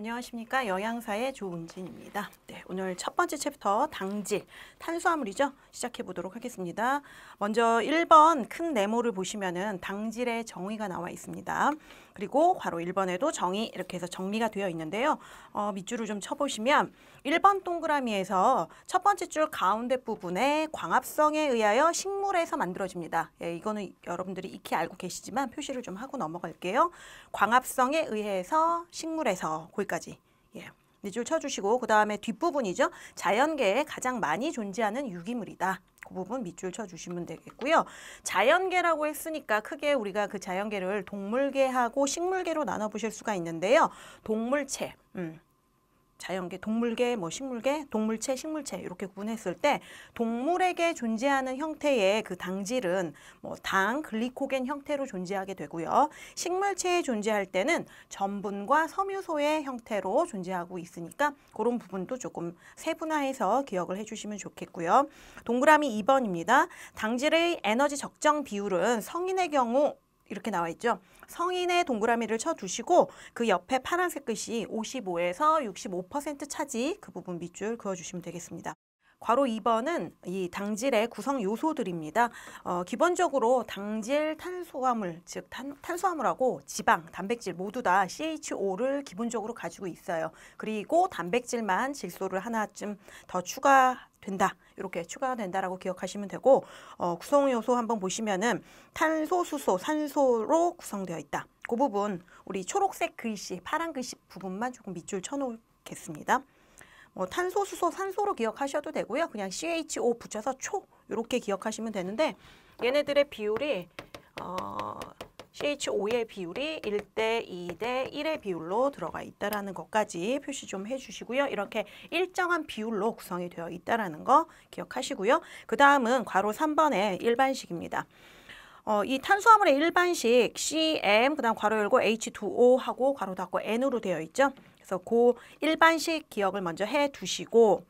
안녕하십니까 영양사의 조은진입니다. 네, 오늘 첫 번째 챕터 당질 탄수화물이죠. 시작해 보도록 하겠습니다. 먼저 1번 큰 네모를 보시면은 당질의 정의가 나와 있습니다. 그리고 괄호 1번에도 정의 이렇게 해서 정리가 되어 있는데요. 어, 밑줄을 좀 쳐보시면 1번 동그라미에서 첫 번째 줄 가운데 부분에 광합성에 의하여 식물에서 만들어집니다. 예, 이거는 여러분들이 익히 알고 계시지만 표시를 좀 하고 넘어갈게요. 광합성에 의해서 식물에서 거기까지. 예. 밑줄 쳐주시고 그 다음에 뒷부분이죠. 자연계에 가장 많이 존재하는 유기물이다. 그 부분 밑줄 쳐주시면 되겠고요. 자연계라고 했으니까 크게 우리가 그 자연계를 동물계하고 식물계로 나눠보실 수가 있는데요. 동물체, 음. 자연계, 동물계, 뭐 식물계, 동물체, 식물체 이렇게 구분했을 때 동물에게 존재하는 형태의 그 당질은 뭐 당, 글리코겐 형태로 존재하게 되고요. 식물체에 존재할 때는 전분과 섬유소의 형태로 존재하고 있으니까 그런 부분도 조금 세분화해서 기억을 해주시면 좋겠고요. 동그라미 2번입니다. 당질의 에너지 적정 비율은 성인의 경우 이렇게 나와 있죠. 성인의 동그라미를 쳐두시고 그 옆에 파란색 글씨 55에서 65% 차지 그 부분 밑줄 그어주시면 되겠습니다. 괄호 2번은 이 당질의 구성 요소들입니다. 어, 기본적으로 당질 탄수화물, 즉 탄, 탄수화물하고 지방, 단백질 모두 다 CHO를 기본적으로 가지고 있어요. 그리고 단백질만 질소를 하나쯤 더 추가 된다 이렇게 추가가 된다라고 기억하시면 되고 어, 구성 요소 한번 보시면은 탄소, 수소, 산소로 구성되어 있다. 그 부분 우리 초록색 글씨, 파란 글씨 부분만 조금 밑줄 쳐놓겠습니다. 뭐 탄소, 수소, 산소로 기억하셔도 되고요. 그냥 CHO 붙여서 초 이렇게 기억하시면 되는데 얘네들의 비율이 어, CHO의 비율이 1대 2대 1의 비율로 들어가 있다라 것까지 표시 좀 해주시고요. 이렇게 일정한 비율로 구성이 되어 있다라거 기억하시고요. 그 다음은 괄호 3번의 일반식입니다. 어, 이 탄수화물의 일반식 CM 그다음 괄호 열고 H2O 하고 괄호 닫고 N으로 되어 있죠. 그래서 그 일반식 기억을 먼저 해 두시고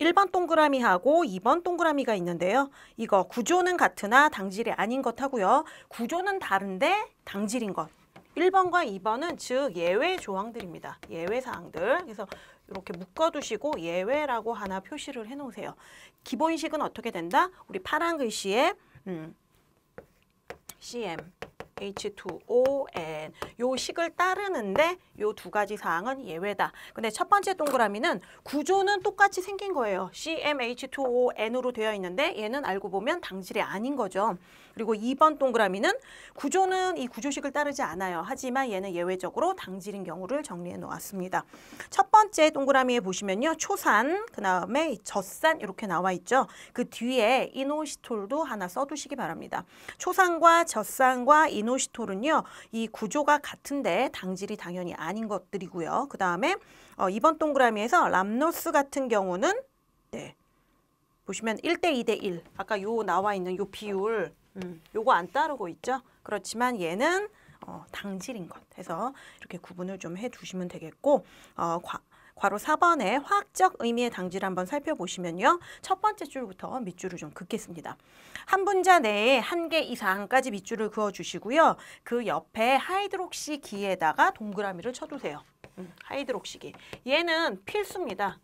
1번 동그라미하고 2번 동그라미가 있는데요. 이거 구조는 같으나 당질이 아닌 것하고요. 구조는 다른데 당질인 것. 1번과 2번은 즉 예외 조항들입니다. 예외 사항들. 그래서 이렇게 묶어두시고 예외라고 하나 표시를 해놓으세요. 기본식은 어떻게 된다? 우리 파란 글씨에 음, CM H2ON 요 식을 따르는데 요 두 가지 사항은 예외다. 근데 첫 번째 동그라미는 구조는 똑같이 생긴 거예요. CMH2ON으로 되어 있는데 얘는 알고 보면 당질이 아닌 거죠. 그리고 2번 동그라미는 구조는 이 구조식을 따르지 않아요. 하지만 얘는 예외적으로 당질인 경우를 정리해 놓았습니다. 첫 번째 동그라미에 보시면요. 초산, 그 다음에 젖산 이렇게 나와 있죠. 그 뒤에 이노시톨도 하나 써두시기 바랍니다. 초산과 젖산과 이노 시톨 이노시톨은요. 이 구조가 같은데 당질이 당연히 아닌 것들이고요. 그 다음에 어, 2번 동그라미에서 람노스 같은 경우는 네 보시면 1대 2대 1 아까 요 나와 있는 요 비율 음, 요거 안 따르고 있죠. 그렇지만 얘는 어, 당질인 것 해서 이렇게 구분을 좀 해주시면 되겠고 어, 과, 괄호 4번의 화학적 의미의 당지를 한번 살펴보시면요. 첫 번째 줄부터 밑줄을 좀 긋겠습니다. 한 분자 내에 한 개 이상까지 밑줄을 그어주시고요. 그 옆에 하이드록시 기에다가 동그라미를 쳐두세요. 음, 하이드록시기. 얘는 필수입니다.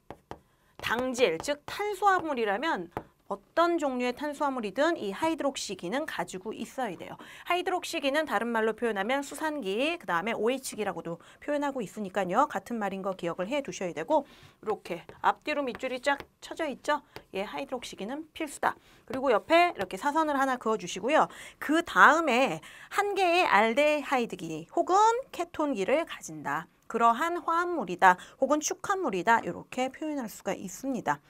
당질, 즉 탄수화물이라면 어떤 종류의 탄수화물이든 이 하이드록시 기는 가지고 있어야 돼요. 하이드록시 기는 다른 말로 표현하면 수산기, 그 다음에 OH기라고도 표현하고 있으니까요. 같은 말인 거 기억을 해 두셔야 되고 이렇게 앞뒤로 밑줄이 쫙 쳐져 있죠. 예, 하이드록시 기는 필수다. 그리고 옆에 이렇게 사선을 하나 그어주시고요. 그 다음에 한 개의 알데하이드기 혹은 케톤기를 가진다. 그러한 화합물이다 혹은 축합물이다 이렇게 표현할 수가 있습니다.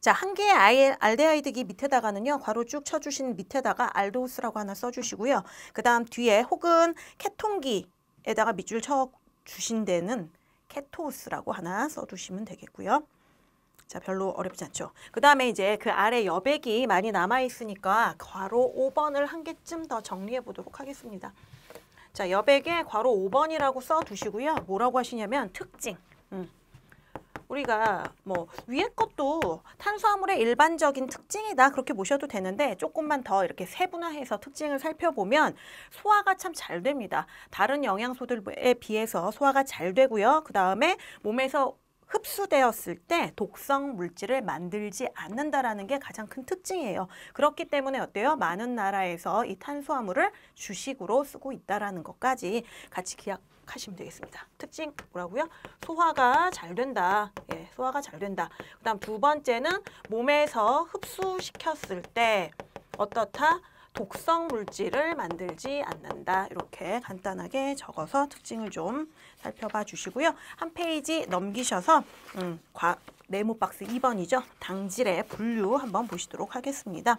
자, 한 개의 알, 알데하이드기 밑에다가는요. 괄호 쭉 쳐주신 밑에다가 알도우스라고 하나 써주시고요. 그 다음 뒤에 혹은 케톤기에다가 밑줄 쳐주신 데는 케토스라고 우 하나 써주시면 되겠고요. 자, 별로 어렵지 않죠. 그 다음에 이제 그 아래 여백이 많이 남아있으니까 괄호 5번을 한 개쯤 더 정리해 보도록 하겠습니다. 자, 여백에 괄호 5번이라고 써두시고요. 뭐라고 하시냐면 특징. 음. 우리가 뭐 위에 것도 탄수화물의 일반적인 특징이다 그렇게 보셔도 되는데 조금만 더 이렇게 세분화해서 특징을 살펴보면 소화가 참 잘 됩니다. 다른 영양소들에 비해서 소화가 잘 되고요. 그 다음에 몸에서 흡수되었을 때 독성 물질을 만들지 않는다라는 게 가장 큰 특징이에요. 그렇기 때문에 어때요? 많은 나라에서 이 탄수화물을 주식으로 쓰고 있다라는 것까지 같이 기억 하시면 되겠습니다. 특징 뭐라고요? 소화가 잘 된다. 예, 소화가 잘 된다. 그 다음 두 번째는 몸에서 흡수시켰을 때 어떻다? 독성 물질을 만들지 않는다. 이렇게 간단하게 적어서 특징을 좀 살펴봐 주시고요. 한 페이지 넘기셔서 음, 과, 네모 박스 2번이죠. 당질의 분류 한번 보시도록 하겠습니다.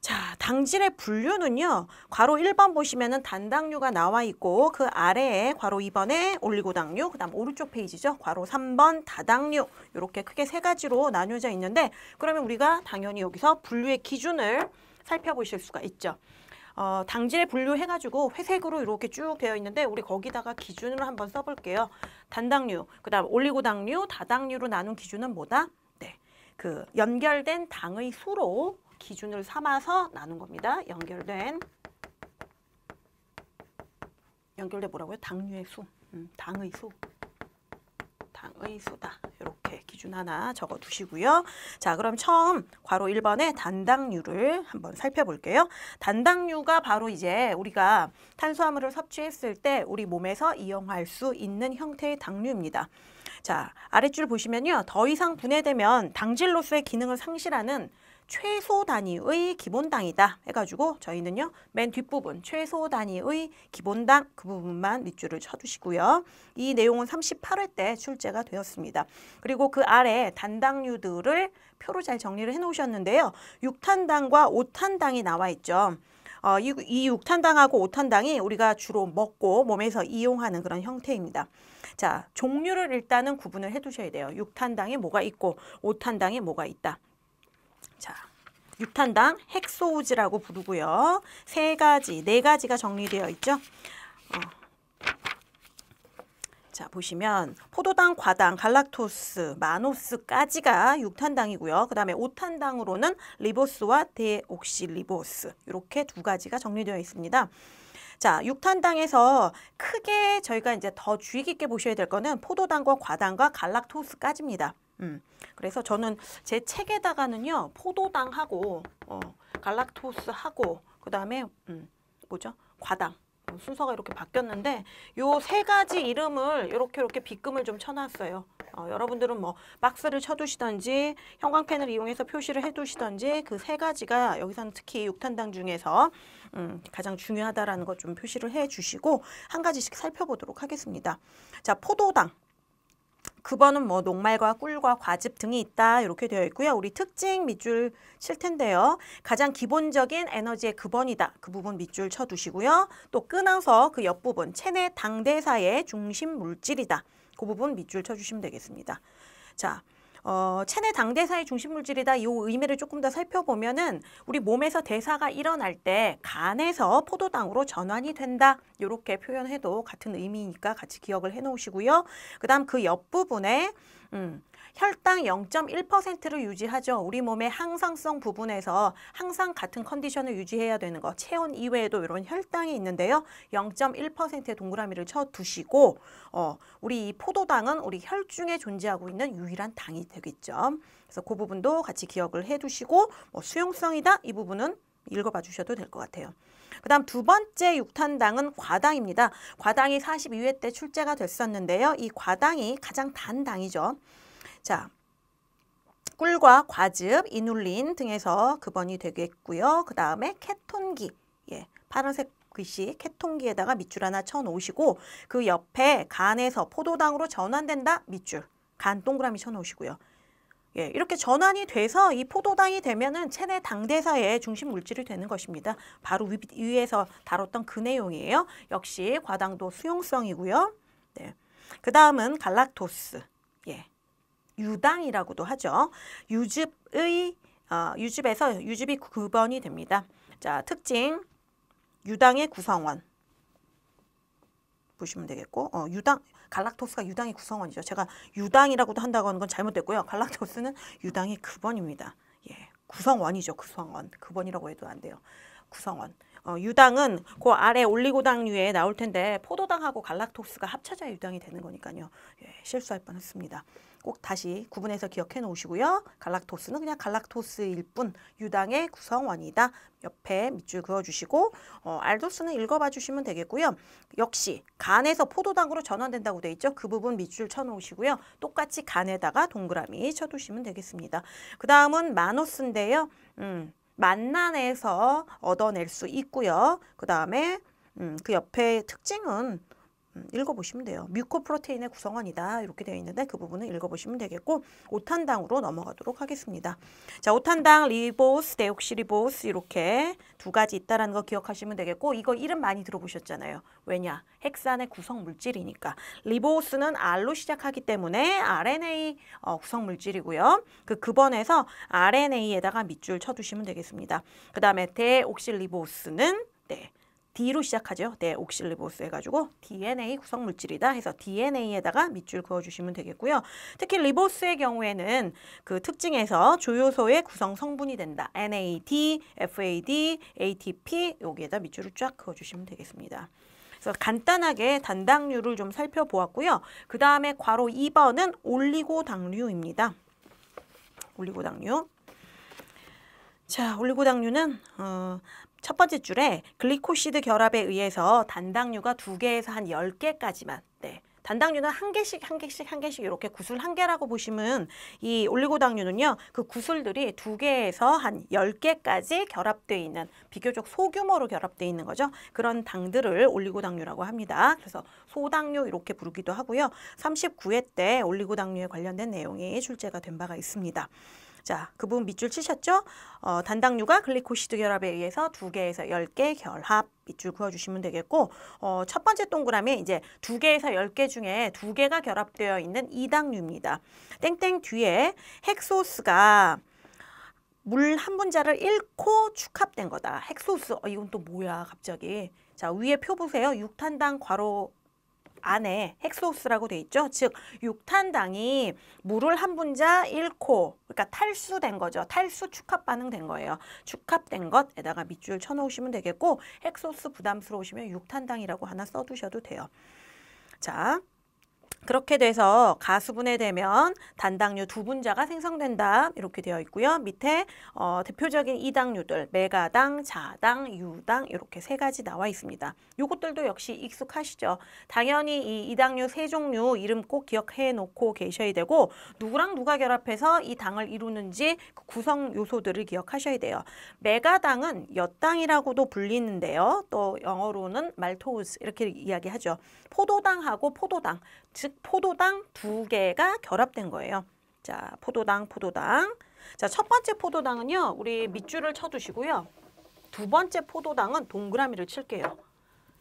자, 당질의 분류는요. 괄호 1번 보시면은 단당류가 나와 있고 그 아래에 괄호 2번에 올리고당류, 그다음 오른쪽 페이지죠. 괄호 3번 다당류. 이렇게 크게 세 가지로 나뉘어져 있는데 그러면 우리가 당연히 여기서 분류의 기준을 살펴보실 수가 있죠. 어, 당질의 분류해가지고 회색으로 이렇게 쭉 되어 있는데 우리 거기다가 기준으로 한번 써볼게요. 단당류, 그 다음 올리고당류, 다당류로 나눈 기준은 뭐다? 네, 그 연결된 당의 수로 기준을 삼아서 나눈 겁니다. 연결된 연결된 뭐라고요? 당류의 수, 음, 당의 수. 당의 수다. 이렇게 기준 하나 적어두시고요. 자, 그럼 처음 괄호 1번에 단당류를 한번 살펴볼게요. 단당류가 바로 이제 우리가 탄수화물을 섭취했을 때 우리 몸에서 이용할 수 있는 형태의 당류입니다. 자, 아랫줄 보시면요. 더 이상 분해되면 당질로서의 기능을 상실하는 최소 단위의 기본당이다 해가지고 저희는요 맨 뒷부분 최소 단위의 기본당 그 부분만 밑줄을 쳐주시고요 이 내용은 38회 때 출제가 되었습니다 그리고 그 아래 단당류들을 표로 잘 정리를 해 놓으셨는데요 6탄당과 5탄당이 나와 있죠 어, 이, 이 6탄당하고 5탄당이 우리가 주로 먹고 몸에서 이용하는 그런 형태입니다. 자, 종류를 일단은 구분을 해 두셔야 돼요. 6탄당에 뭐가 있고 5탄당에 뭐가 있다. 자, 유탄당 핵소우지라고 부르고요. 세 가지, 네 가지가 정리되어 있죠. 어. 자 보시면 포도당, 과당, 갈락토스, 마노스까지가 6탄당이고요. 그 다음에 5탄당으로는 리보스와 데옥시리보스 이렇게 두 가지가 정리되어 있습니다. 자, 6탄당에서 크게 저희가 이제 더 주의 깊게 보셔야 될 거는 포도당과 과당과 갈락토스까지입니다. 음, 그래서 저는 제 책에다가는요 포도당하고 어, 갈락토스하고 그 다음에 음, 뭐죠 과당 어, 순서가 이렇게 바뀌었는데 요 세 가지 이름을 이렇게 이렇게 빗금을 좀 쳐놨어요. 어, 여러분들은 뭐 박스를 쳐두시던지 형광펜을 이용해서 표시를 해두시던지 그 세 가지가 여기서는 특히 육탄당 중에서 음, 가장 중요하다라는 것 좀 표시를 해주시고 한 가지씩 살펴보도록 하겠습니다. 자 포도당 9번은 뭐 녹말과 꿀과 과즙 등이 있다 이렇게 되어 있고요. 우리 특징 밑줄 칠 텐데요. 가장 기본적인 에너지의 9번이다. 그 부분 밑줄 쳐두시고요. 또 끊어서 그 옆부분 체내 당대사의 중심 물질이다. 그 부분 밑줄 쳐주시면 되겠습니다. 자, 어, 체내 당대사의 중심 물질이다 이 의미를 조금 더 살펴보면은 우리 몸에서 대사가 일어날 때 간에서 포도당으로 전환이 된다 이렇게 표현해도 같은 의미니까 같이 기억을 해놓으시고요. 그다음 그 옆 부분에 음, 혈당 0.1%를 유지하죠. 우리 몸의 항상성 부분에서 항상 같은 컨디션을 유지해야 되는 거. 체온 이외에도 이런 혈당이 있는데요. 0.1%의 동그라미를 쳐 두시고 어, 우리 이 포도당은 우리 혈중에 존재하고 있는 유일한 당이 되겠죠. 그래서 그 부분도 같이 기억을 해 두시고 뭐 수용성이다 이 부분은 읽어봐 주셔도 될 것 같아요. 그 다음 두 번째 육탄당은 과당입니다. 과당이 42회 때 출제가 됐었는데요. 이 과당이 가장 단 당이죠. 자, 꿀과 과즙, 이눌린 등에서 급원이 되겠고요. 그 다음에 케톤기, 예, 파란색 글씨 케톤기에다가 밑줄 하나 쳐놓으시고 그 옆에 간에서 포도당으로 전환된다 밑줄, 간 동그라미 쳐놓으시고요. 예, 이렇게 전환이 돼서 이 포도당이 되면은 체내 당대사의 중심 물질이 되는 것입니다. 바로 위, 위에서 다뤘던 그내용이에요 역시 과당도 수용성이고요. 네. 그 다음은 갈락토스. 예. 유당이라고도 하죠. 유즙의 어, 유즙에서 유즙이 9번이 됩니다. 자, 특징 유당의 구성원 보시면 되겠고 어, 유당 갈락토스가 유당의 구성원이죠. 제가 유당이라고도 한다고 하는 건 잘못됐고요. 갈락토스는 유당의 근원입니다. 예, 구성원이죠. 구성원. 근원이라고 해도 안 돼요. 구성원. 어, 유당은 그 아래 올리고당류에 나올 텐데 포도당하고 갈락토스가 합쳐져야 유당이 되는 거니까요. 예, 실수할 뻔했습니다. 꼭 다시 구분해서 기억해 놓으시고요. 갈락토스는 그냥 갈락토스일 뿐 유당의 구성원이다. 옆에 밑줄 그어주시고 어, 알도스는 읽어봐 주시면 되겠고요. 역시 간에서 포도당으로 전환된다고 돼 있죠. 그 부분 밑줄 쳐놓으시고요. 똑같이 간에다가 동그라미 쳐두시면 되겠습니다. 그 다음은 마노스인데요. 음, 만난에서 얻어낼 수 있고요. 그 다음에 음, 그 옆에 특징은 음, 읽어보시면 돼요. 뮤코프로테인의 구성원이다 이렇게 되어 있는데 그 부분은 읽어보시면 되겠고 오탄당으로 넘어가도록 하겠습니다. 자 오탄당, 리보스, 데옥시리보스 이렇게 두 가지 있다라는 거 기억하시면 되겠고 이거 이름 많이 들어보셨잖아요. 왜냐? 핵산의 구성 물질이니까. 리보스는 R로 시작하기 때문에 RNA 어, 구성 물질이고요. 그 근번에서 RNA에다가 밑줄 쳐주시면 되겠습니다. 그 다음에 데옥실리보스는 네, D로 시작하죠. 네, 옥실리보스 해가지고 DNA 구성물질이다 해서 DNA에다가 밑줄 그어주시면 되겠고요. 특히 리보스의 경우에는 그 특징에서 조효소의 구성 성분이 된다. NAD, FAD, ATP 여기에다 밑줄을 쫙 그어주시면 되겠습니다. 그래서 간단하게 단당류를 좀 살펴보았고요. 그 다음에 괄호 2번은 올리고당류입니다. 올리고당류. 자, 올리고당류는 어, 첫 번째 줄에 글리코시드 결합에 의해서 단당류가 두개에서한 열개까지만 네. 단당류는 한 개씩 한 개씩 한 개씩 이렇게 구슬 한 개라고 보시면 이 올리고당류는요. 그 구슬들이 두 개에서 한 열개까지 결합돼 있는 비교적 소규모로 결합돼 있는 거죠. 그런 당들을 올리고당류라고 합니다. 그래서 소당류 이렇게 부르기도 하고요. 39회 때 올리고당류에 관련된 내용이 출제가 된 바가 있습니다. 자, 그 부분 밑줄 치셨죠? 어, 단당류가 글리코시드 결합에 의해서 2개에서1 0개 결합 밑줄 그어주시면 되겠고 어, 첫 번째 동그라미 이제 2개에서1 0개 중에 2개가 결합되어 있는 이당류입니다. 땡땡 뒤에 헥소스가 물 한 분자를 잃고 축합된 거다. 헥소스, 어, 이건 또 뭐야 갑자기. 자, 위에 표 보세요. 육탄당 괄호 안에 헥소스라고 돼 있죠. 즉 육탄당이 물을 한 분자 1코 그러니까 탈수된 거죠. 탈수 축합 반응 된 거예요. 축합된 것에다가 밑줄 쳐놓으시면 되겠고 헥소스 부담스러우시면 육탄당이라고 하나 써두셔도 돼요. 자 그렇게 돼서 가수분해 되면 단당류 두 분자가 생성된다 이렇게 되어 있고요. 밑에 어, 대표적인 이당류들 메가당, 자당, 유당 이렇게 세 가지 나와 있습니다. 요것들도 역시 익숙하시죠. 당연히 이 이당류 세 종류 이름 꼭 기억해 놓고 계셔야 되고 누구랑 누가 결합해서 이 당을 이루는지 그 구성 요소들을 기억하셔야 돼요. 메가당은 엿당이라고도 불리는데요. 또 영어로는 말토우스 이렇게 이야기하죠. 포도당하고 포도당 즉 포도당 두 개가 결합된 거예요. 자, 포도당, 포도당. 자, 첫 번째 포도당은요. 우리 밑줄을 쳐두시고요. 두 번째 포도당은 동그라미를 칠게요.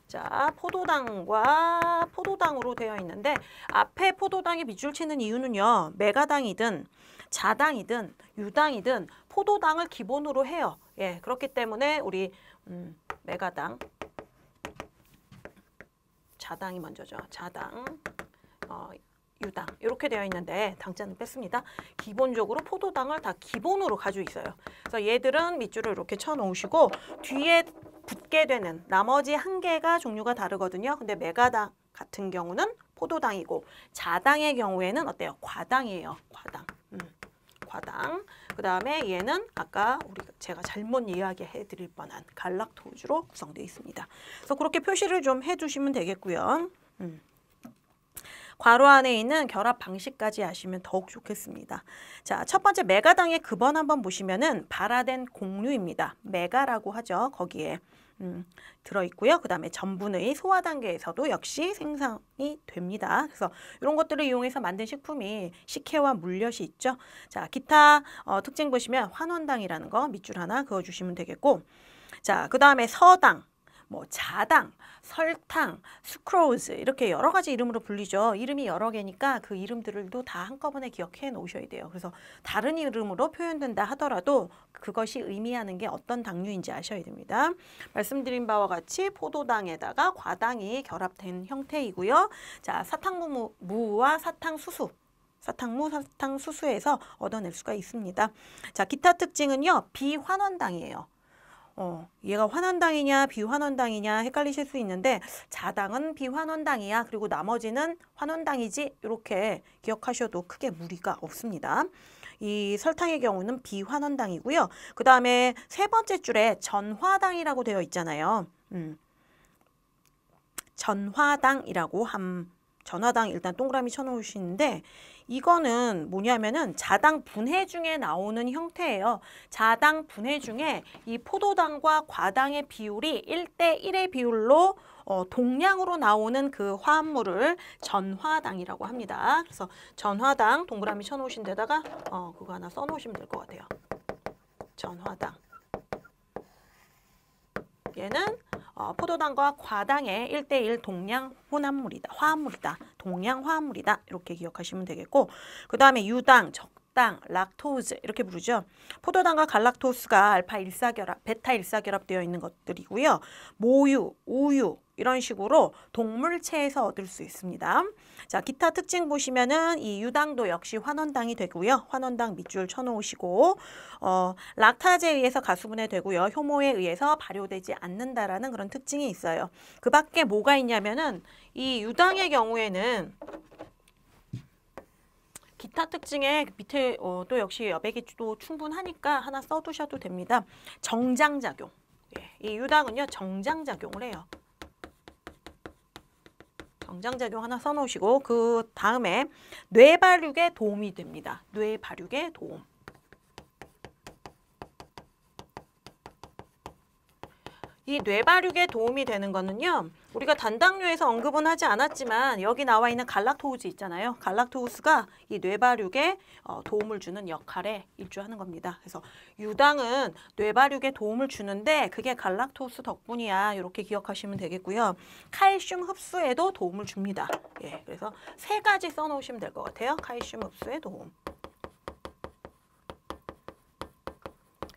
자, 포도당과 포도당으로 되어 있는데 앞에 포도당에 밑줄 치는 이유는요. 메가당이든 자당이든 유당이든 포도당을 기본으로 해요. 예, 그렇기 때문에 우리 음, 메가당 자당이 먼저죠. 자당 어, 유당 이렇게 되어 있는데 당자는 뺐습니다. 기본적으로 포도당을 다 기본으로 가지고 있어요. 그래서 얘들은 밑줄을 이렇게 쳐놓으시고 뒤에 붙게 되는 나머지 한 개가 종류가 다르거든요. 근데 메가당 같은 경우는 포도당이고 자당의 경우에는 어때요? 과당이에요. 과당. 음, 과당. 그 다음에 얘는 아까 우리 제가 잘못 이야기해드릴 뻔한 갈락토우주로 구성되어 있습니다. 그래서 그렇게 표시를 좀 해주시면 되겠고요. 음. 괄호 안에 있는 결합 방식까지 아시면 더욱 좋겠습니다. 자, 첫 번째 메가당의 급번 한번 보시면은 발화된 공류입니다. 메가라고 하죠. 거기에 음, 들어있고요. 그 다음에 전분의 소화 단계에서도 역시 생성이 됩니다. 그래서 이런 것들을 이용해서 만든 식품이 식혜와 물엿이 있죠. 자, 기타 어, 특징 보시면 환원당이라는 거 밑줄 하나 그어주시면 되겠고 자, 그 다음에 서당 뭐 자당, 설탕, 스크로즈 이렇게 여러 가지 이름으로 불리죠. 이름이 여러 개니까 그 이름들도 다 한꺼번에 기억해 놓으셔야 돼요. 그래서 다른 이름으로 표현된다 하더라도 그것이 의미하는 게 어떤 당류인지 아셔야 됩니다. 말씀드린 바와 같이 포도당에다가 과당이 결합된 형태이고요. 자, 사탕무와 사탕수수 사탕무, 사탕수수에서 얻어낼 수가 있습니다. 자, 기타 특징은요. 비환원당이에요. 어, 얘가 환원당이냐 비환원당이냐 헷갈리실 수 있는데 자당은 비환원당이야. 그리고 나머지는 환원당이지 이렇게 기억하셔도 크게 무리가 없습니다. 이 설탕의 경우는 비환원당이고요. 그 다음에 세 번째 줄에 전화당이라고 되어 있잖아요. 음. 전화당이라고 함 전화당 일단 동그라미 쳐놓으시는데 이거는 뭐냐면은 자당 분해 중에 나오는 형태예요. 자당 분해 중에 이 포도당과 과당의 비율이 1대 1의 비율로 어, 동량으로 나오는 그 화합물을 전화당이라고 합니다. 그래서 전화당 동그라미 쳐놓으신 데다가 어, 그거 하나 써놓으시면 될 것 같아요. 전화당. 얘는 어, 포도당과 과당의 1대1 동량 혼합물이다. 화합물이다. 동양 화합물이다. 이렇게 기억하시면 되겠고 그 다음에 유당, 적 설탕, 락토즈 우 이렇게 부르죠. 포도당과 갈락토스가 알파 일사결합, 베타 일사결합되어 있는 것들이고요. 모유, 우유 이런 식으로 동물체에서 얻을 수 있습니다. 자, 기타 특징 보시면은 이 유당도 역시 환원당이 되고요. 환원당 밑줄 쳐놓으시고 어, 락타제에 의해서 가수분해되고요. 효모에 의해서 발효되지 않는다라는 그런 특징이 있어요. 그 밖에 뭐가 있냐면은 이 유당의 경우에는 기타 특징에 밑에 어, 또 역시 여백이 또 충분하니까 하나 써두셔도 됩니다. 정장작용. 예, 이 유당은요 정장작용을 해요. 정장작용 하나 써놓으시고 그 다음에 뇌발육에 도움이 됩니다. 뇌발육에 도움. 이 뇌발육에 도움이 되는 거는요. 우리가 단당류에서 언급은 하지 않았지만 여기 나와 있는 갈락토우즈 있잖아요. 갈락토우스가 이 뇌발육에 어, 도움을 주는 역할에 일조하는 겁니다. 그래서 유당은 뇌발육에 도움을 주는데 그게 갈락토우스 덕분이야. 이렇게 기억하시면 되겠고요. 칼슘 흡수에도 도움을 줍니다. 예, 그래서 세 가지 써놓으시면 될 것 같아요. 칼슘 흡수에 도움.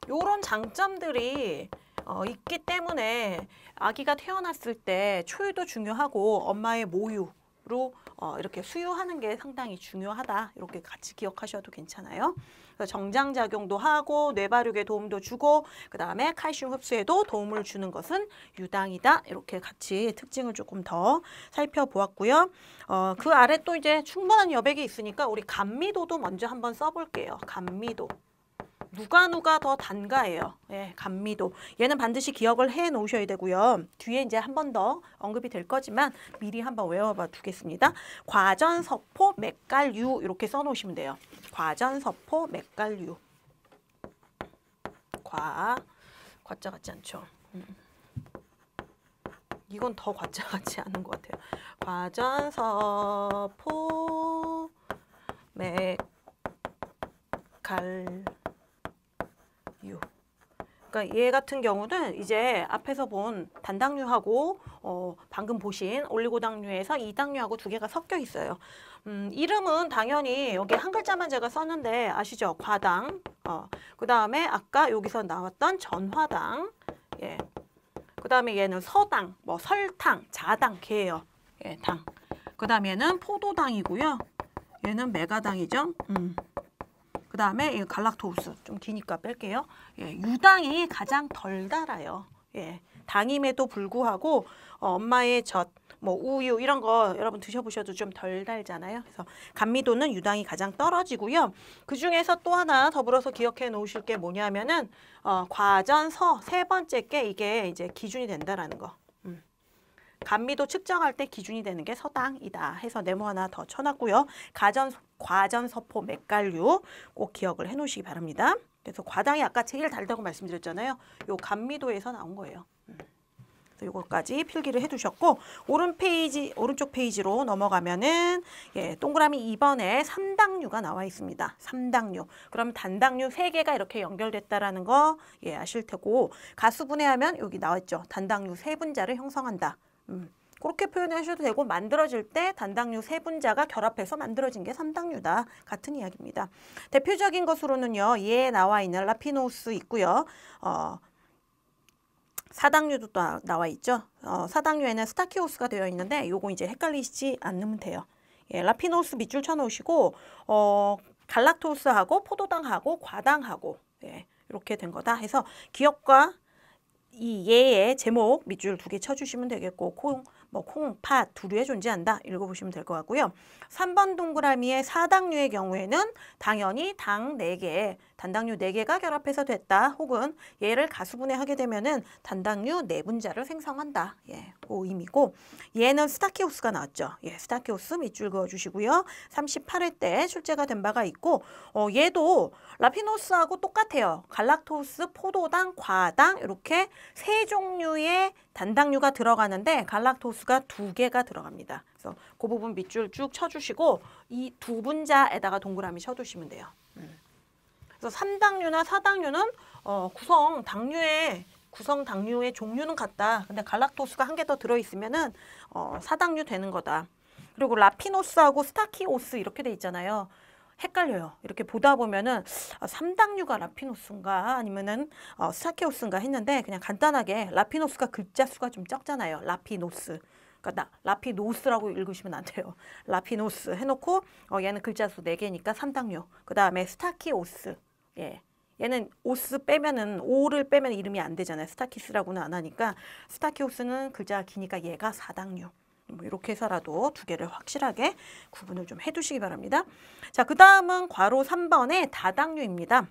요런 장점들이 어, 있기 때문에 아기가 태어났을 때 초유도 중요하고 엄마의 모유로 어, 이렇게 수유하는 게 상당히 중요하다. 이렇게 같이 기억하셔도 괜찮아요. 그래서 정장작용도 하고 뇌발육에 도움도 주고 그 다음에 칼슘 흡수에도 도움을 주는 것은 유당이다. 이렇게 같이 특징을 조금 더 살펴보았고요. 어, 그 아래 또 이제 충분한 여백이 있으니까 우리 감미도도 먼저 한번 써볼게요. 감미도. 누가누가더 단가예요. 예, 감미도. 얘는 반드시 기억을 해 놓으셔야 되고요. 뒤에 이제 한 번 더 언급이 될 거지만 미리 한번 외워봐 두겠습니다. 과전, 서포, 맥갈류 이렇게 써놓으시면 돼요. 과전, 서포, 맥갈류. 과, 과자 같지 않죠? 음. 이건 더 과자 같지 않은 것 같아요. 과전, 서포, 맥갈류. 유. 그러니까 얘 같은 경우는 이제 앞에서 본 단당류하고 어, 방금 보신 올리고당류에서 이당류하고 두 개가 섞여 있어요. 음, 이름은 당연히 여기 한 글자만 제가 썼는데 아시죠? 과당. 어, 그 다음에 아까 여기서 나왔던 전화당. 예. 그 다음에 얘는 서당, 뭐 설탕, 자당, 개예요. 예, 당. 그 다음에 는 포도당이고요. 얘는 메가당이죠. 음. 그다음에 갈락토우스 좀 기니까 뺄게요. 예, 유당이 가장 덜 달아요. 예, 당임에도 불구하고 어, 엄마의 젖, 뭐 우유 이런 거 여러분 드셔보셔도 좀 덜 달잖아요. 그래서 감미도는 유당이 가장 떨어지고요. 그중에서 또 하나 더불어서 기억해 놓으실 게 뭐냐면은 어, 과전서 세 번째 게 이게 이제 기준이 된다라는 거. 감미도 측정할 때 기준이 되는 게 서당이다 해서 네모 하나 더 쳐놨고요. 가전, 과전, 서포, 맥갈류 꼭 기억을 해놓으시기 바랍니다. 그래서 과당이 아까 제일 달다고 말씀드렸잖아요. 요 감미도에서 나온 거예요. 음. 그래서 요거까지 필기를 해두셨고 오른 페이지 오른쪽 페이지로 넘어가면은 예 동그라미 2번에 삼당류가 나와 있습니다. 삼당류. 그럼 단당류 세 개가 이렇게 연결됐다라는 거 예 아실 테고 가수 분해하면 여기 나왔죠. 단당류 세 분자를 형성한다. 음, 그렇게 표현하셔도 되고 만들어질 때 단당류 세 분자가 결합해서 만들어진 게 삼당류다. 같은 이야기입니다. 대표적인 것으로는요. 예 나와 있는 라피노스 있고요. 어, 사당류도 또 나와 있죠. 어, 사당류에는 스타키오스가 되어 있는데 요거 이제 헷갈리시지 않으면 돼요. 예, 라피노스 밑줄 쳐놓으시고 어, 갈락토스하고 포도당하고 과당하고 예, 이렇게 된 거다 해서 기억과 이 예의 제목 밑줄 두 개 쳐주시면 되겠고 콩, 뭐 콩, 팥, 두류에 존재한다 읽어보시면 될 것 같고요. 3번 동그라미의 4당류의 경우에는 당연히 당 4개, 단당류 4개가 결합해서 됐다. 혹은 얘를 가수분해하게 되면은 단당류 4분자를 생성한다. 예, 그 의미고 얘는 스타키오스가 나왔죠. 예, 스타키오스 밑줄 그어주시고요. 38회 때 출제가 된 바가 있고 어, 얘도 라피노스하고 똑같아요. 갈락토스, 포도당, 과당 이렇게 세 종류의 단당류가 들어가는데 갈락토스가 두 개가 들어갑니다. 그래서 그 부분 밑줄 쭉 쳐주시고 이 두 분자에다가 동그라미 쳐두시면 돼요. 그래서 3당류나 4당류는 어, 구성 당류의 구성 당류의 종류는 같다. 근데 갈락토스가한 개 더 들어있으면은 어, 4당류 되는 거다. 그리고 라피노스하고 스타키오스 이렇게 돼 있잖아요. 헷갈려요. 이렇게 보다 보면은 아, 삼당류가 라피노스인가 아니면은 어, 스타키오스인가 했는데 그냥 간단하게 라피노스가 글자 수가 좀 적잖아요. 라피노스. 그러니까 라피노스라고 읽으시면 안 돼요. 라피노스 해놓고 어, 얘는 글자 수4개니까 삼당류. 그 다음에 스타키오스. 예. 얘는 오스 빼면은 오를 빼면 이름이 안 되잖아요. 스타키스라고는 안 하니까 스타키오스는 글자가 기니까 얘가 사당류. 뭐 이렇게 해서라도 두 개를 확실하게 구분을 좀 해두시기 바랍니다. 자, 그 다음은 괄호 3번의 다당류입니다.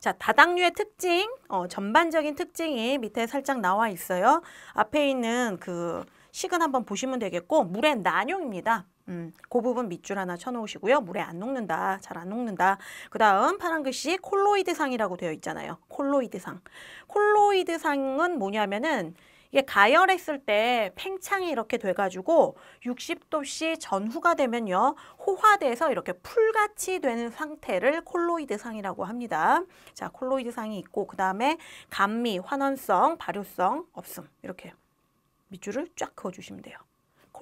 자, 다당류의 특징, 어, 전반적인 특징이 밑에 살짝 나와 있어요. 앞에 있는 그 식은 한번 보시면 되겠고 물의 난용입니다. 음, 그 부분 밑줄 하나 쳐놓으시고요. 물에 안 녹는다. 잘 안 녹는다. 그 다음 파란 글씨 콜로이드상이라고 되어 있잖아요. 콜로이드상. 콜로이드상은 뭐냐면은 이게 가열했을 때 팽창이 이렇게 돼가지고 60도씨 전후가 되면요. 호화돼서 이렇게 풀같이 되는 상태를 콜로이드상이라고 합니다. 자, 콜로이드상이 있고 그 다음에 감미, 환원성, 발효성, 없음 이렇게 밑줄을 쫙 그어주시면 돼요.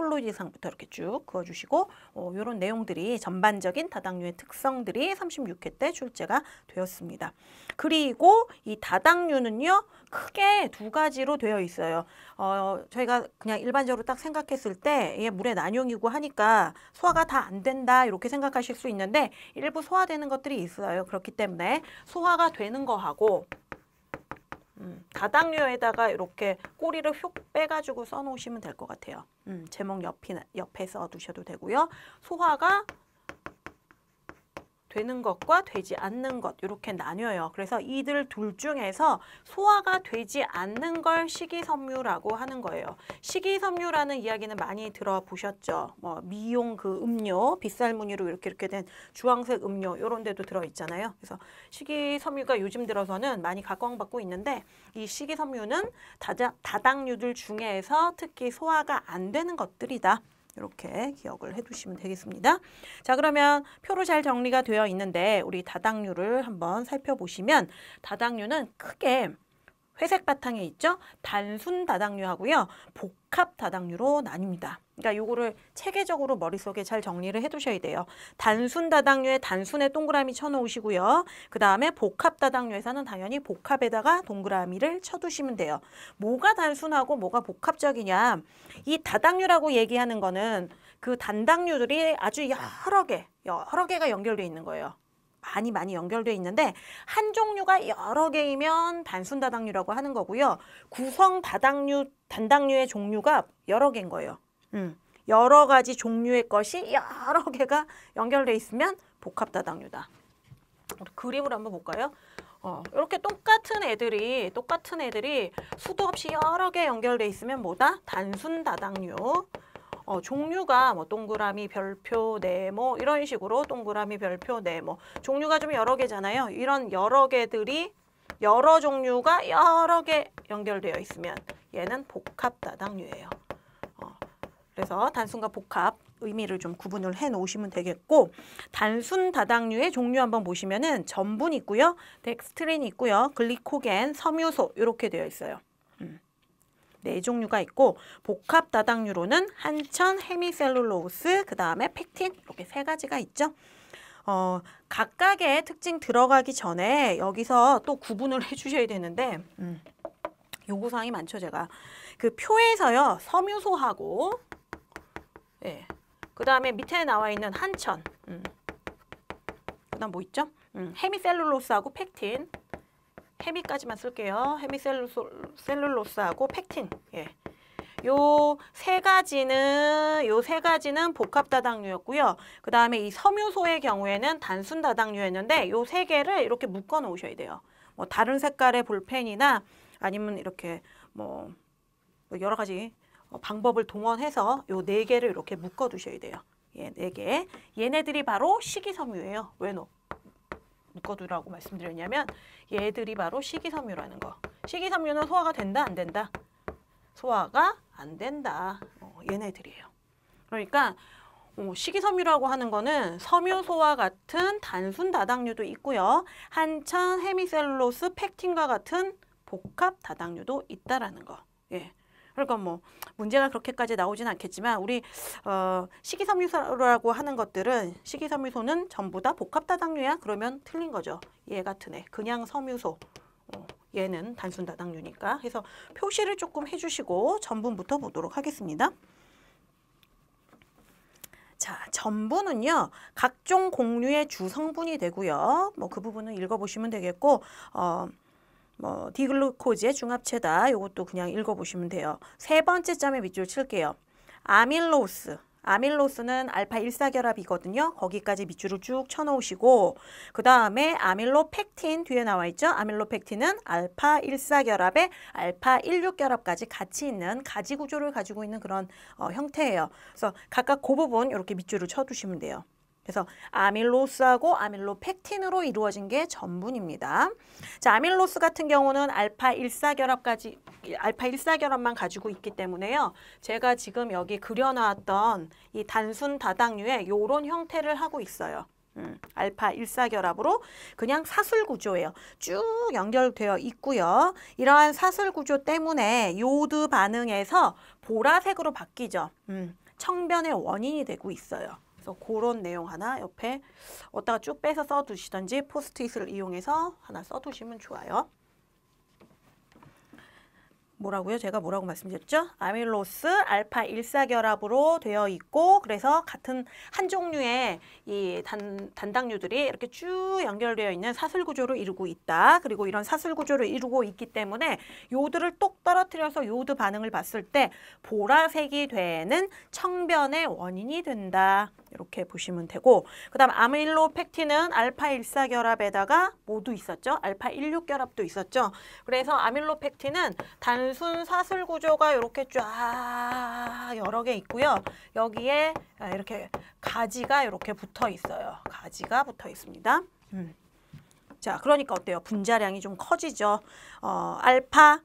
콜로이드상부터 이렇게 쭉 그어주시고 어, 이런 내용들이 전반적인 다당류의 특성들이 36회 때 출제가 되었습니다. 그리고 이 다당류는요. 크게 두 가지로 되어 있어요. 어, 저희가 그냥 일반적으로 딱 생각했을 때 이게 물의 난용이고 하니까 소화가 다 안 된다 이렇게 생각하실 수 있는데 일부 소화되는 것들이 있어요. 그렇기 때문에 소화가 되는 거하고 음, 가닥류에다가 이렇게 꼬리를 휙 빼가지고 써놓으시면 될 것 같아요. 음, 제목 옆이, 옆에 써두셔도 되고요. 소화가 되는 것과 되지 않는 것 이렇게 나뉘어요. 그래서 이들 둘 중에서 소화가 되지 않는 걸 식이섬유라고 하는 거예요. 식이섬유라는 이야기는 많이 들어보셨죠. 뭐 미용 그 음료, 빗살 무늬로 이렇게 이렇게 된 주황색 음료 이런 데도 들어있잖아요. 그래서 식이섬유가 요즘 들어서는 많이 각광받고 있는데 이 식이섬유는 다자, 다당류들 중에서 특히 소화가 안 되는 것들이다. 이렇게 기억을 해두시면 되겠습니다. 자 그러면 표로 잘 정리가 되어 있는데 우리 다당류를 한번 살펴보시면 다당류는 크게 회색 바탕에 있죠. 단순 다당류하고요. 복합 다당류로 나뉩니다. 그러니까 요거를 체계적으로 머릿속에 잘 정리를 해두셔야 돼요. 단순 다당류에 단순에 동그라미 쳐놓으시고요. 그 다음에 복합 다당류에서는 당연히 복합에다가 동그라미를 쳐두시면 돼요. 뭐가 단순하고 뭐가 복합적이냐. 이 다당류라고 얘기하는 거는 그 단당류들이 아주 여러 개, 여러 개가 연결돼 있는 거예요. 많이 많이 연결돼 있는데 한 종류가 여러 개이면 단순 다당류라고 하는 거고요. 구성 다당류 단당류의 종류가 여러 개인 거예요. 음. 여러 가지 종류의 것이 여러 개가 연결돼 있으면 복합 다당류다. 그림을 한번 볼까요? 어, 이렇게 똑같은 애들이 똑같은 애들이 수도 없이 여러 개 연결돼 있으면 뭐다? 단순 다당류. 어, 종류가 뭐 동그라미, 별표, 네모 뭐 이런 식으로 동그라미, 별표, 네모 뭐 종류가 좀 여러 개잖아요. 이런 여러 개들이 여러 종류가 여러 개 연결되어 있으면 얘는 복합다당류예요. 어, 그래서 단순과 복합 의미를 좀 구분을 해 놓으시면 되겠고 단순 다당류의 종류 한번 보시면은 전분 있고요. 덱스트린 있고요. 글리코겐, 섬유소 이렇게 되어 있어요. 네 종류가 있고 복합 다당류로는 한천, 헤미셀룰로스, 우그 다음에 펙틴 이렇게 세 가지가 있죠. 어, 각각의 특징 들어가기 전에 여기서 또 구분을 해주셔야 되는데 음, 요구사항이 많죠 제가. 그 표에서요 섬유소하고 예, 그 다음에 밑에 나와 있는 한천 음, 그 다음 뭐 있죠? 음, 헤미셀룰로스하고 펙틴 헤미까지만 쓸게요. 헤미셀룰로스하고 펙틴. 예. 요세 가지는 요세 가지는 복합 다당류였고요. 그 다음에 이 섬유소의 경우에는 단순 다당류였는데 요세 개를 이렇게 묶어 놓으셔야 돼요. 뭐 다른 색깔의 볼펜이나 아니면 이렇게 뭐, 뭐 여러 가지 어, 방법을 동원해서 요네 개를 이렇게 묶어 두셔야 돼요. 예, 네 개. 얘네들이 바로 식이섬유예요. 외노. 묶어두라고 말씀드렸냐면 얘들이 바로 식이섬유라는 거. 식이섬유는 소화가 된다 안 된다? 소화가 안 된다. 어, 얘네들이에요. 그러니까 어, 식이섬유라고 하는 거는 섬유소와 같은 단순 다당류도 있고요. 한천 헤미셀로스 펙틴과 같은 복합 다당류도 있다라는 거. 예. 그러니까 뭐 문제가 그렇게까지 나오진 않겠지만 우리 어, 식이섬유소라고 하는 것들은 식이섬유소는 전부 다 복합다당류야. 그러면 틀린 거죠. 얘 같은 애. 그냥 섬유소. 어, 얘는 단순 다당류니까. 그래서 표시를 조금 해주시고 전분부터 보도록 하겠습니다. 자, 전분은요. 각종 공류의 주성분이 되고요. 뭐 그 부분은 읽어보시면 되겠고 어, 뭐 디글루코지의 중합체다. 이것도 그냥 읽어보시면 돼요. 세 번째 점에 밑줄 칠게요. 아밀로스. 아밀로스는 알파 1사결합이거든요 거기까지 밑줄을 쭉 쳐놓으시고 그 다음에 아밀로펙틴 뒤에 나와 있죠. 아밀로펙틴은 알파 1사결합에 알파 1 6결합까지 같이 있는 가지 구조를 가지고 있는 그런 어, 형태예요. 그래서 각각 그 부분 이렇게 밑줄을 쳐두시면 돼요. 그래서 아밀로스하고 아밀로펙틴으로 이루어진 게 전분입니다. 자, 아밀로스 같은 경우는 알파 1사 결합까지 알파 일사 결합만 가지고 있기 때문에요. 제가 지금 여기 그려 놨던 이 단순 다당류의 요런 형태를 하고 있어요. 음, 알파 1사결합으로 그냥 사슬 구조예요. 쭉 연결되어 있고요. 이러한 사슬 구조 때문에 요드 반응에서 보라색으로 바뀌죠. 음, 청변의 원인이 되고 있어요. 그래서 그런 내용 하나 옆에 어디다가 쭉 빼서 써두시든지 포스트잇을 이용해서 하나 써두시면 좋아요. 뭐라고요? 제가 뭐라고 말씀드렸죠? 아밀로스 알파 일사결합으로 되어 있고 그래서 같은 한 종류의 이 단, 단당류들이 이렇게 쭉 연결되어 있는 사슬 구조를 이루고 있다. 그리고 이런 사슬 구조를 이루고 있기 때문에 요드를 똑 떨어뜨려서 요드 반응을 봤을 때 보라색이 되는 청변의 원인이 된다. 이렇게 보시면 되고 그다음 아밀로펙틴은 알파 일사결합에다가 모두 있었죠? 알파 일육결합도 있었죠? 그래서 아밀로펙틴은 단 단순 사슬 구조가 이렇게 쫙 여러 개 있고요. 여기에 이렇게 가지가 이렇게 붙어 있어요. 가지가 붙어 있습니다. 음. 자, 그러니까 어때요? 분자량이 좀 커지죠. 어, 알파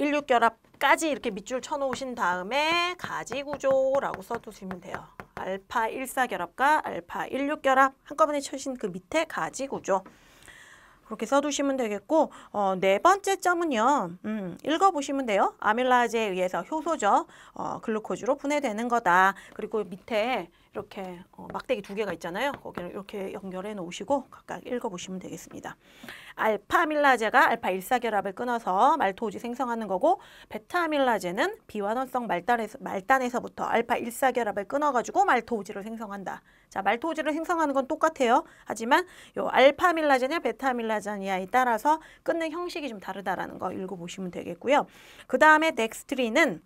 16결합까지 이렇게 밑줄 쳐놓으신 다음에 가지 구조라고 써두시면 돼요. 알파 14결합과 알파 16결합 한꺼번에 쳐 신 그 밑에 가지 구조. 그렇게 써두시면 되겠고 어, 네 번째 점은요. 음, 읽어보시면 돼요. 아밀라제에 의해서 효소죠. 어, 글루코즈로 분해되는 거다. 그리고 밑에 이렇게 어, 막대기 두 개가 있잖아요. 거기를 이렇게 연결해 놓으시고 각각 읽어보시면 되겠습니다. 알파밀라제가 알파일사 결합을 끊어서 말토지 생성하는 거고 베타밀라제는 비완원성 말단에서, 말단에서부터 알파일사 결합을 끊어가지고 말토지를 생성한다. 자, 말토지를 생성하는 건 똑같아요. 하지만 요 알파밀라제냐 베타밀라제냐에 따라서 끊는 형식이 좀 다르다라는 거 읽어보시면 되겠고요. 그 다음에 넥스트리는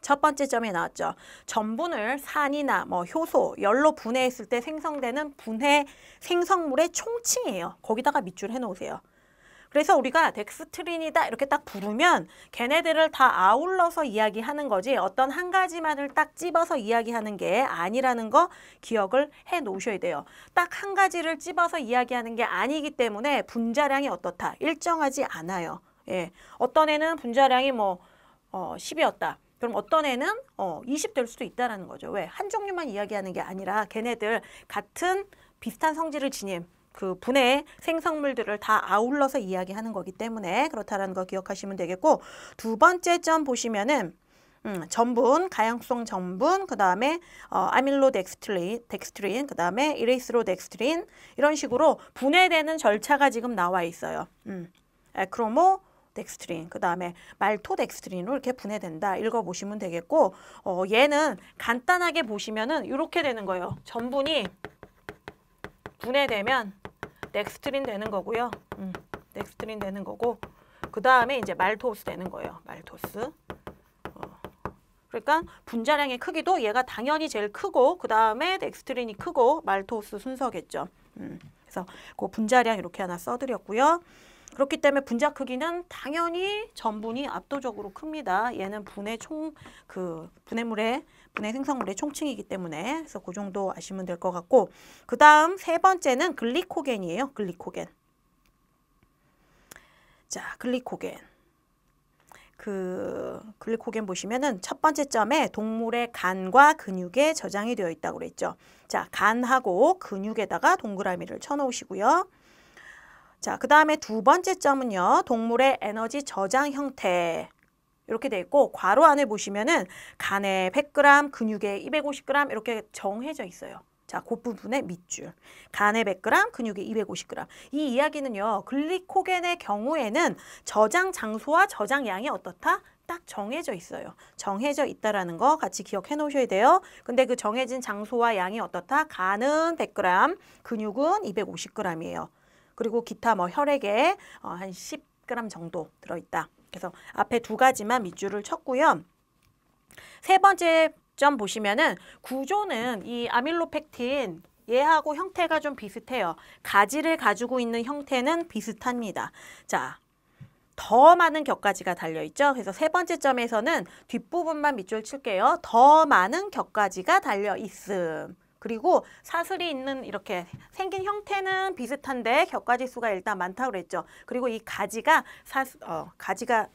첫 번째 점에 나왔죠. 전분을 산이나 뭐 효소, 열로 분해했을 때 생성되는 분해 생성물의 총칭이에요. 거기다가 밑줄 해놓으세요. 그래서 우리가 덱스트린이다 이렇게 딱 부르면 걔네들을 다 아울러서 이야기하는 거지 어떤 한 가지만을 딱 집어서 이야기하는 게 아니라는 거 기억을 해 놓으셔야 돼요. 딱 한 가지를 집어서 이야기하는 게 아니기 때문에 분자량이 어떻다 일정하지 않아요. 예, 어떤 애는 분자량이 뭐 어, 10이었다. 그럼 어떤 애는 어, 20대일 수도 있다라는 거죠. 왜? 한 종류만 이야기하는 게 아니라 걔네들 같은 비슷한 성질을 지닌 그 분해 생성물들을 다 아울러서 이야기하는 거기 때문에 그렇다라는 거 기억하시면 되겠고 두 번째 점 보시면은 음, 전분, 가양성 전분, 그 다음에 어, 아밀로덱스트린, 덱스트린, 그 다음에 이레이스로덱스트린 이런 식으로 분해되는 절차가 지금 나와 있어요. 음. 에크로모, 덱스트린, 그 다음에 말토덱스트린으로 이렇게 분해된다. 읽어보시면 되겠고 어, 얘는 간단하게 보시면은 이렇게 되는 거예요. 전분이 분해되면 덱스트린 되는 거고요. 음, 덱스트린 되는 거고 그 다음에 이제 말토스 되는 거예요. 말토스. 어, 그러니까 분자량의 크기도 얘가 당연히 제일 크고 그 다음에 덱스트린이 크고 말토스 순서겠죠. 음, 그래서 그 분자량 이렇게 하나 써드렸고요. 그렇기 때문에 분자 크기는 당연히 전분이 압도적으로 큽니다. 얘는 분해총 그 분해물의 분해 생성물의 총칭이기 때문에 그래서 그 정도 아시면 될 것 같고 그 다음 세 번째는 글리코겐이에요. 글리코겐. 자, 글리코겐. 그 글리코겐 보시면은 첫 번째 점에 동물의 간과 근육에 저장이 되어 있다고 그랬죠. 자, 간하고 근육에다가 동그라미를 쳐 놓으시고요. 자, 그 다음에 두 번째 점은요. 동물의 에너지 저장 형태. 이렇게 돼 있고 괄호 안에 보시면은 간에 100g, 근육에 250g 이렇게 정해져 있어요. 자, 그 부분의 밑줄. 간에 100g, 근육에 250g. 이 이야기는요. 글리코겐의 경우에는 저장 장소와 저장 양이 어떻다? 딱 정해져 있어요. 정해져 있다라는 거 같이 기억해 놓으셔야 돼요. 근데 그 정해진 장소와 양이 어떻다? 간은 100g, 근육은 250g이에요. 그리고 기타 뭐 혈액에 어, 한 10g 정도 들어있다. 그래서 앞에 두 가지만 밑줄을 쳤고요. 세 번째 점 보시면은 구조는 이 아밀로펙틴 얘하고 형태가 좀 비슷해요. 가지를 가지고 있는 형태는 비슷합니다. 자, 더 많은 격가지가 달려있죠. 그래서 세 번째 점에서는 뒷부분만 밑줄 칠게요. 더 많은 격가지가 달려있음. 그리고 사슬이 있는 이렇게 생긴 형태는 비슷한데 격가지 수가 일단 많다고 그랬죠. 그리고 이 가지가 사슬, 어, 가지가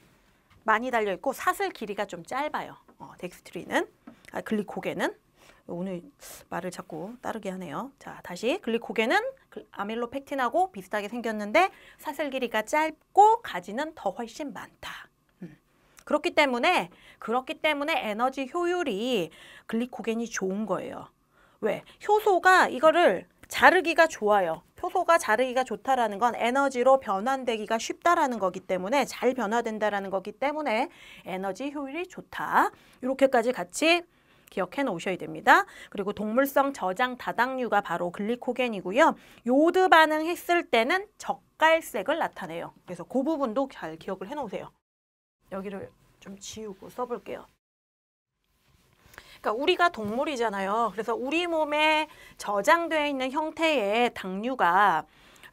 많이 달려 있고 사슬 길이가 좀 짧아요. 어, 덱스트리는 아, 글리코겐은 오늘 말을 자꾸 따르게 하네요. 자, 다시 글리코겐은 아밀로펙틴하고 비슷하게 생겼는데 사슬 길이가 짧고 가지는 더 훨씬 많다. 음. 그렇기 때문에 그렇기 때문에 에너지 효율이 글리코겐이 좋은 거예요. 왜? 효소가 이거를 자르기가 좋아요. 효소가 자르기가 좋다라는 건 에너지로 변환되기가 쉽다라는 거기 때문에 잘 변화된다라는 거기 때문에 에너지 효율이 좋다. 이렇게까지 같이 기억해 놓으셔야 됩니다. 그리고 동물성 저장 다당류가 바로 글리코겐이고요. 요드 반응했을 때는 적갈색을 나타내요. 그래서 그 부분도 잘 기억을 해 놓으세요. 여기를 좀 지우고 써볼게요. 그러니까 우리가 동물이잖아요. 그래서 우리 몸에 저장되어 있는 형태의 당류가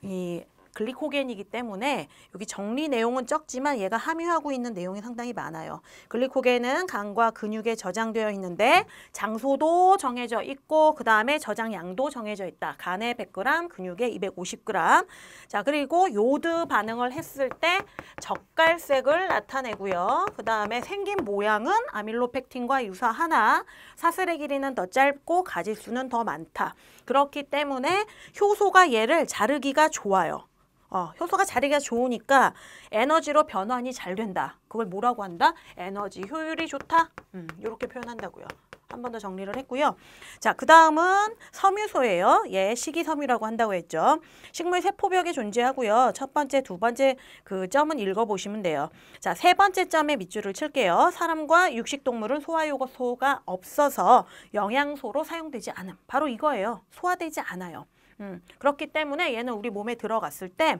이 글리코겐이기 때문에 여기 정리 내용은 적지만 얘가 함유하고 있는 내용이 상당히 많아요. 글리코겐은 간과 근육에 저장되어 있는데 장소도 정해져 있고 그 다음에 저장 양도 정해져 있다. 간에 100g, 근육에 250g. 자 그리고 요드 반응을 했을 때 적갈색을 나타내고요. 그 다음에 생긴 모양은 아밀로펙틴과 유사하나 사슬의 길이는 더 짧고 가지수는 더 많다. 그렇기 때문에 효소가 얘를 자르기가 좋아요. 어, 효소가 자리가 좋으니까 에너지로 변환이 잘 된다. 그걸 뭐라고 한다? 에너지 효율이 좋다. 음, 이렇게 표현한다고요. 한 번 더 정리를 했고요. 자, 그 다음은 섬유소예요. 예, 식이섬유라고 한다고 했죠. 식물 세포벽에 존재하고요. 첫 번째, 두 번째 그 점은 읽어보시면 돼요. 자, 세 번째 점에 밑줄을 칠게요. 사람과 육식동물은 소화요소가 없어서 영양소로 사용되지 않음. 바로 이거예요. 소화되지 않아요. 음, 그렇기 때문에 얘는 우리 몸에 들어갔을 때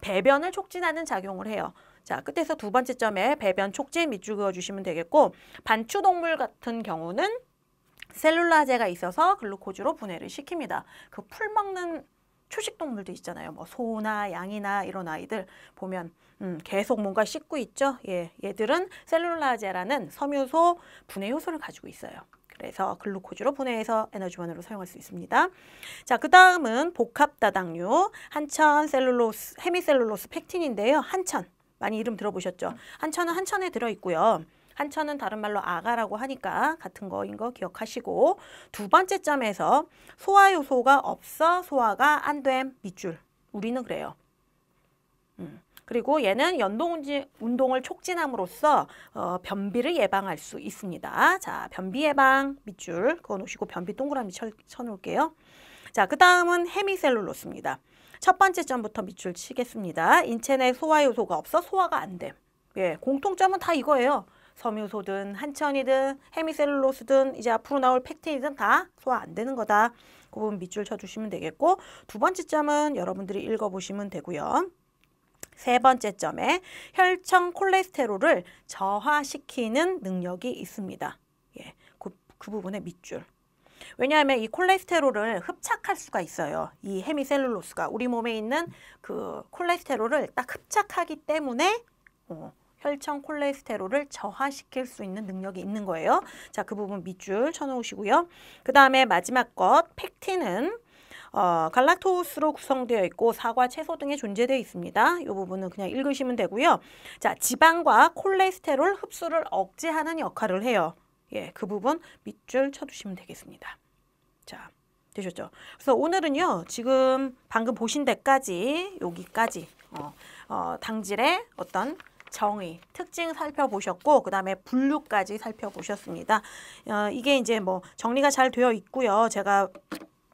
배변을 촉진하는 작용을 해요. 자, 끝에서 두 번째 점에 배변 촉진 밑줄 그어주시면 되겠고 반추동물 같은 경우는 셀룰라제가 있어서 글루코즈로 분해를 시킵니다. 그 풀 먹는 초식동물도 있잖아요. 뭐 소나 양이나 이런 아이들 보면 음, 계속 뭔가 씻고 있죠. 예, 얘들은 셀룰라제라는 섬유소 분해 효소를 가지고 있어요. 그래서 글루코즈로 분해해서 에너지원으로 사용할 수 있습니다. 자, 그 다음은 복합다당류, 한천, 셀룰로스, 헤미셀룰로스, 펙틴인데요. 한천, 많이 이름 들어보셨죠? 한천은 한천에 들어있고요. 한천은 다른 말로 아가라고 하니까 같은 거인 거 기억하시고 두 번째 점에서 소화 요소가 없어 소화가 안됨 밑줄 우리는 그래요. 음. 그리고 얘는 연동 운동을 촉진함으로써 어, 변비를 예방할 수 있습니다. 자, 변비 예방 밑줄 그어놓으시고 변비 동그라미 쳐, 쳐놓을게요. 자, 그 다음은 헤미셀룰로스입니다. 첫 번째 점부터 밑줄 치겠습니다. 인체 내 소화 요소가 없어 소화가 안 됨. 예, 공통점은 다 이거예요. 섬유소든 한천이든 헤미셀룰로스든 이제 앞으로 나올 팩틴이든 다 소화 안 되는 거다. 그 부분 밑줄 쳐주시면 되겠고 두 번째 점은 여러분들이 읽어보시면 되고요. 세 번째 점에 혈청 콜레스테롤을 저하시키는 능력이 있습니다. 예, 그, 그 부분의 밑줄. 왜냐하면 이 콜레스테롤을 흡착할 수가 있어요. 이 헤미셀룰로스가 우리 몸에 있는 그 콜레스테롤을 딱 흡착하기 때문에 어, 혈청 콜레스테롤을 저하시킬 수 있는 능력이 있는 거예요. 자, 그 부분 밑줄 쳐놓으시고요. 그 다음에 마지막 것, 팩틴은 어, 갈락토스로 구성되어 있고 사과, 채소 등에 존재되어 있습니다. 이 부분은 그냥 읽으시면 되고요. 자, 지방과 콜레스테롤 흡수를 억제하는 역할을 해요. 예, 그 부분 밑줄 쳐두시면 되겠습니다. 자, 되셨죠? 그래서 오늘은요, 지금 방금 보신 데까지, 여기까지, 어, 어, 당질의 어떤 정의, 특징 살펴보셨고 그 다음에 분류까지 살펴보셨습니다. 어, 이게 이제 뭐 정리가 잘 되어 있고요. 제가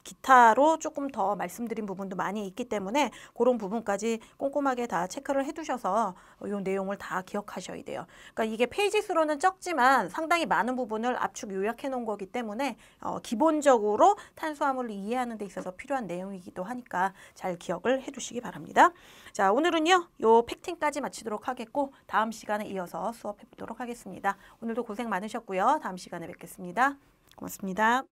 기타로 조금 더 말씀드린 부분도 많이 있기 때문에 그런 부분까지 꼼꼼하게 다 체크를 해두셔서 이 내용을 다 기억하셔야 돼요. 그러니까 이게 페이지 수로는 적지만 상당히 많은 부분을 압축 요약해 놓은 거기 때문에 어, 기본적으로 탄수화물을 이해하는 데 있어서 필요한 내용이기도 하니까 잘 기억을 해두시기 바랍니다. 자 오늘은요. 요 팩팅까지 마치도록 하겠고 다음 시간에 이어서 수업해 보도록 하겠습니다. 오늘도 고생 많으셨고요. 다음 시간에 뵙겠습니다. 고맙습니다.